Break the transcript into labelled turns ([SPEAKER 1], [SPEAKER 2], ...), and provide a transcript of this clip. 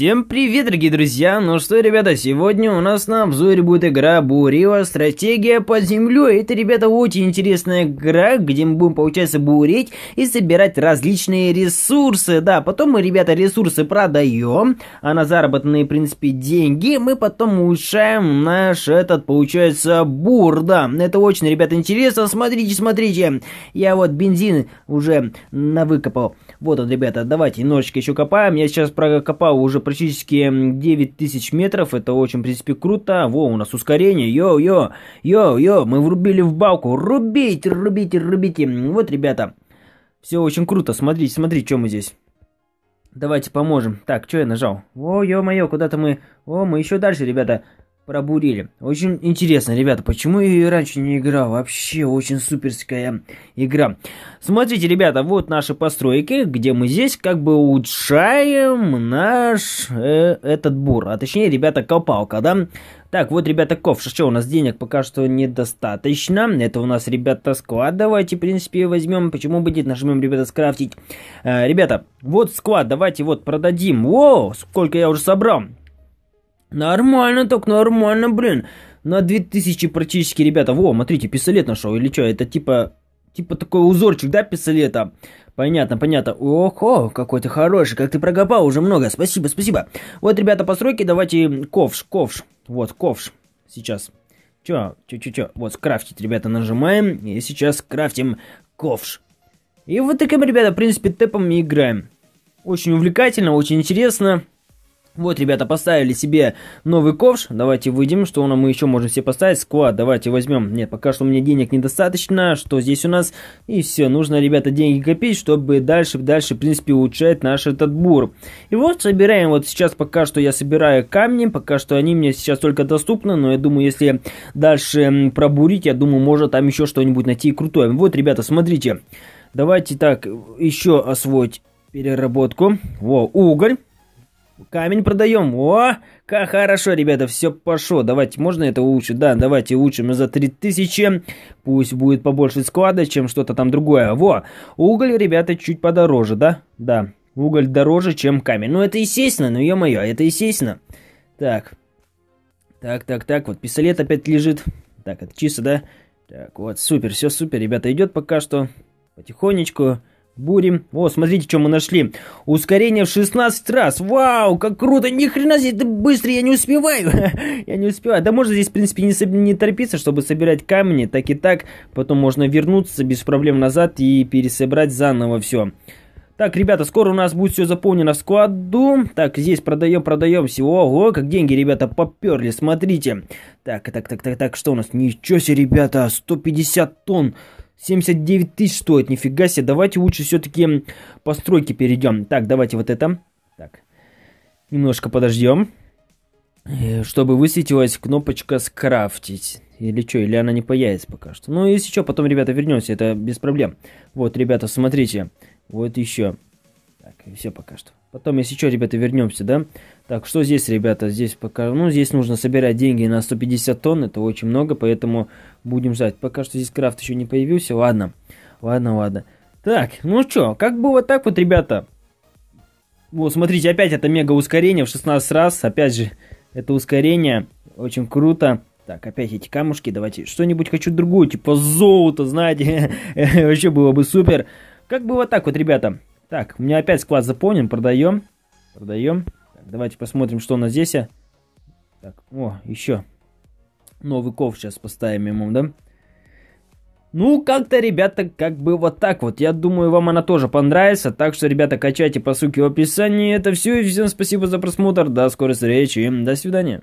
[SPEAKER 1] Всем привет, дорогие друзья! Ну что, ребята, сегодня у нас на обзоре будет игра Бурила Стратегия под землей. Это, ребята, очень интересная игра, где мы будем, получается, бурить и собирать различные ресурсы. Да, потом мы, ребята, ресурсы продаем, а на заработанные, в принципе, деньги мы потом улучшаем наш этот, получается, бур. Да, это очень, ребята, интересно. Смотрите, смотрите. Я вот бензин уже навыкопал. Вот он, ребята, давайте немножечко еще копаем. Я сейчас прокопал уже практически 9000 метров. Это очень, в принципе, круто. Во, у нас ускорение. Йо-йо, йо-йо, мы врубили в балку. Рубите, рубите, рубите. Вот, ребята, все очень круто. Смотрите, смотрите, что мы здесь. Давайте поможем. Так, что я нажал? О, ё-моё, куда-то мы... О, мы еще дальше, ребята пробурили. Очень интересно, ребята, почему я ее раньше не играл? Вообще очень суперская игра. Смотрите, ребята, вот наши постройки, где мы здесь как бы улучшаем наш э, этот бур. А точнее, ребята, копалка, да? Так, вот, ребята, ковш. Что, у нас денег пока что недостаточно. Это у нас, ребята, склад. Давайте, в принципе, возьмем. Почему бы нет? Нажмем, ребята, скрафтить. Э, ребята, вот склад. Давайте вот продадим. Воу, сколько я уже собрал. Нормально так, нормально, блин. На 2000 практически, ребята. Во, смотрите, пистолет нашел. Или что, это типа... Типа такой узорчик, да, пистолета? Понятно, понятно. ох, какой ты хороший, как ты прокопал уже много. Спасибо, спасибо. Вот, ребята, постройки, давайте ковш, ковш. Вот, ковш. Сейчас. че, че, че, че, Вот, скрафтить, ребята, нажимаем. И сейчас крафтим ковш. И вот таким, ребята, в принципе, тэпом мы играем. Очень увлекательно, очень интересно. Вот, ребята, поставили себе новый ковш. Давайте выйдем, что нам мы еще можем себе поставить. склад. давайте возьмем. Нет, пока что у меня денег недостаточно. Что здесь у нас? И все, нужно, ребята, деньги копить, чтобы дальше, дальше, в принципе, улучшать наш этот бур. И вот собираем, вот сейчас пока что я собираю камни. Пока что они мне сейчас только доступны. Но я думаю, если дальше пробурить, я думаю, можно там еще что-нибудь найти крутое. Вот, ребята, смотрите. Давайте так, еще освоить переработку. Во, уголь. Камень продаем. О, как хорошо, ребята, все пошло. Давайте, можно это улучшить? Да, давайте улучшим за 3000. Пусть будет побольше склада, чем что-то там другое. Во, уголь, ребята, чуть подороже, да? Да, уголь дороже, чем камень. Ну, это естественно, ну, ё-моё, это естественно. Так, так, так, так, вот пистолет опять лежит. Так, это чисто, да? Так, вот, супер, все супер, ребята, идет пока что. Потихонечку. Бурим. О, смотрите, что мы нашли. Ускорение в 16 раз. Вау, как круто. Ни хрена здесь это быстро, я не успеваю. я не успеваю. Да можно здесь, в принципе, не, не торопиться, чтобы собирать камни. Так и так. Потом можно вернуться без проблем назад и пересобрать заново все. Так, ребята, скоро у нас будет все заполнено в складу. Так, здесь продаем, продаем все. Ого, как деньги, ребята, поперли, смотрите. Так, так, так, так, так, что у нас? Ничего себе, ребята, 150 тонн. 79 тысяч стоит, нифига себе. Давайте лучше все-таки постройки перейдем. Так, давайте вот это. Так, немножко подождем. Э, чтобы высветилась кнопочка «Скрафтить». Или что, или она не появится пока что. Ну, если что, потом, ребята, вернемся, это без проблем. Вот, ребята, смотрите. Вот еще. Так, и все пока что. Потом, если что, ребята, вернемся, да? Так, что здесь, ребята? Здесь пока... Ну, здесь нужно собирать деньги на 150 тонн. Это очень много, поэтому будем ждать. Пока что здесь крафт еще не появился. Ладно, ладно, ладно. Так, ну что, как бы вот так вот, ребята. Вот, смотрите, опять это мега ускорение в 16 раз. Опять же, это ускорение. Очень круто. Так, опять эти камушки. Давайте что-нибудь хочу другую, типа золото, знаете. Вообще было бы супер. Как бы вот так вот, ребята. Так, у меня опять склад заполнен, продаем. Продаем. Так, давайте посмотрим, что у нас здесь. Так, о, еще. Новый ков сейчас поставим ему, да? Ну, как-то, ребята, как бы вот так вот. Я думаю, вам она тоже понравится. Так что, ребята, качайте по ссылке в описании. Это все. И всем спасибо за просмотр. До скорой встречи. До свидания.